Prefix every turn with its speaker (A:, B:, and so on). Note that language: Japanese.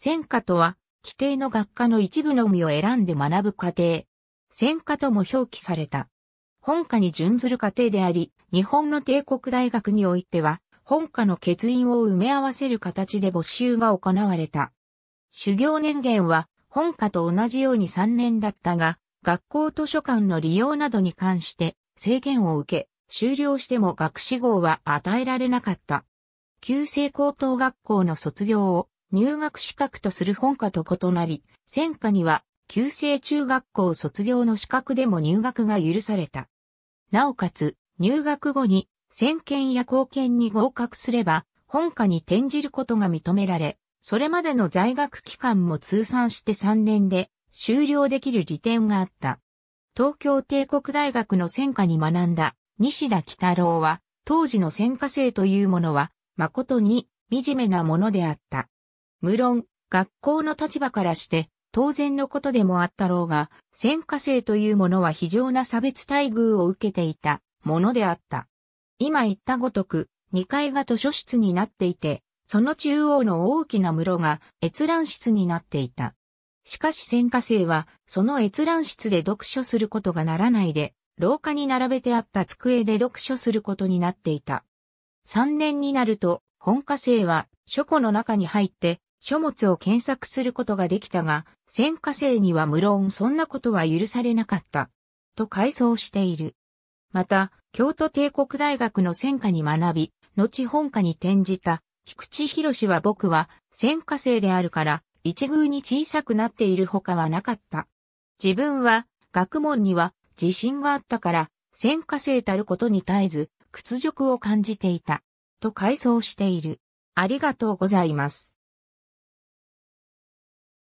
A: 専科とは、規定の学科の一部のみを選んで学ぶ過程。専科とも表記された。本科に準ずる過程であり、日本の帝国大学においては、本科の欠員を埋め合わせる形で募集が行われた。修行年限は、本科と同じように3年だったが、学校図書館の利用などに関して制限を受け、終了しても学士号は与えられなかった。旧制高等学校の卒業を入学資格とする本科と異なり、専科には、旧制中学校卒業の資格でも入学が許された。なおかつ、入学後に、専見や貢献に合格すれば、本科に転じることが認められ、それまでの在学期間も通算して3年で終了できる利点があった。東京帝国大学の専科に学んだ西田北郎は、当時の専科生というものは、誠に惨めなものであった。無論、学校の立場からして、当然のことでもあったろうが、戦火生というものは非常な差別待遇を受けていたものであった。今言ったごとく、2階が図書室になっていて、その中央の大きな室が閲覧室になっていた。しかし戦火生は、その閲覧室で読書することがならないで、廊下に並べてあった机で読書することになっていた。3年になると、本科生は書庫の中に入って書物を検索することができたが、戦火生には無論そんなことは許されなかった。と回想している。また、京都帝国大学の戦火に学び、後本科に転じた、菊池博士は僕は戦火生であるから、一遇に小さくなっている他はなかった。自分は、学問には自信があったから、戦火生たることに絶えず、屈辱を感じていた。と回想している。ありがとうございます。